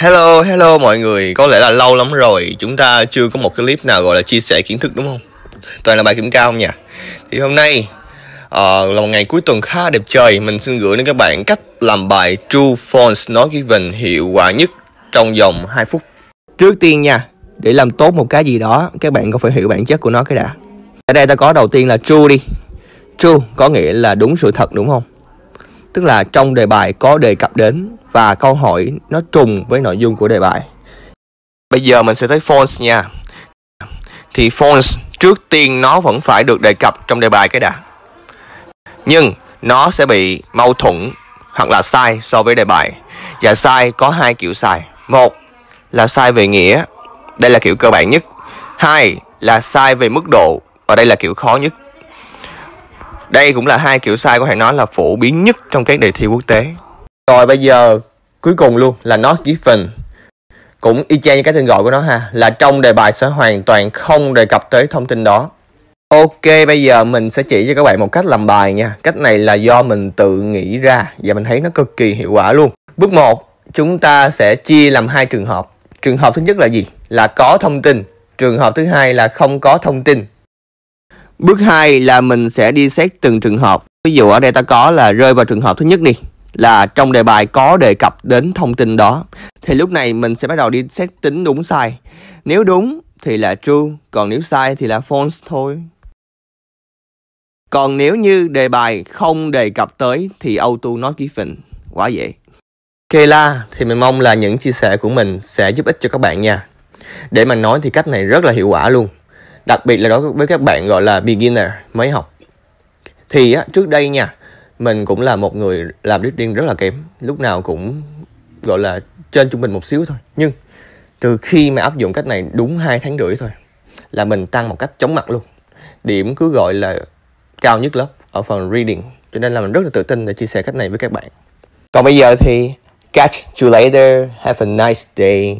Hello, hello mọi người. Có lẽ là lâu lắm rồi chúng ta chưa có một cái clip nào gọi là chia sẻ kiến thức đúng không? Toàn là bài kiểm tra không nhỉ? Thì hôm nay uh, là một ngày cuối tuần khá đẹp trời, mình xin gửi đến các bạn cách làm bài True False Not Given hiệu quả nhất trong vòng 2 phút. Trước tiên nha, để làm tốt một cái gì đó, các bạn có phải hiểu bản chất của nó cái đã. Ở đây ta có đầu tiên là true đi. True có nghĩa là đúng sự thật đúng không? tức là trong đề bài có đề cập đến và câu hỏi nó trùng với nội dung của đề bài. Bây giờ mình sẽ tới false nha. Thì false trước tiên nó vẫn phải được đề cập trong đề bài cái đã. Nhưng nó sẽ bị mâu thuẫn hoặc là sai so với đề bài. Và sai có hai kiểu sai. Một là sai về nghĩa, đây là kiểu cơ bản nhất. Hai là sai về mức độ, và đây là kiểu khó nhất. Đây cũng là hai kiểu sai có thể nói là phổ biến nhất trong các đề thi quốc tế. Rồi bây giờ cuối cùng luôn là not given. Cũng y chang như cái tên gọi của nó ha, là trong đề bài sẽ hoàn toàn không đề cập tới thông tin đó. Ok, bây giờ mình sẽ chỉ cho các bạn một cách làm bài nha. Cách này là do mình tự nghĩ ra và mình thấy nó cực kỳ hiệu quả luôn. Bước 1, chúng ta sẽ chia làm hai trường hợp. Trường hợp thứ nhất là gì? Là có thông tin. Trường hợp thứ hai là không có thông tin Bước 2 là mình sẽ đi xét từng trường hợp. Ví dụ ở đây ta có là rơi vào trường hợp thứ nhất đi là trong đề bài có đề cập đến thông tin đó. Thì lúc này mình sẽ bắt đầu đi xét tính đúng sai. Nếu đúng thì là true, còn nếu sai thì là false thôi. Còn nếu như đề bài không đề cập tới thì auto not given. Quá dễ. Kela, thì mình mong là những chia sẻ của mình sẽ giúp ích cho các bạn nha. Để mà nói thì cách này rất là hiệu quả luôn đặc biệt là đối với các bạn gọi là beginner mới học thì á, trước đây nha mình cũng là một người làm reading rất là kém lúc nào cũng gọi là trên trung bình một xíu thôi nhưng từ khi mà áp dụng cách này đúng hai tháng rưỡi thôi là mình tăng một cách chóng mặt luôn điểm cứ gọi là cao nhất lớp ở phần reading cho nên là mình rất là tự tin để chia sẻ cách này với các bạn còn bây giờ thì catch you later have a nice day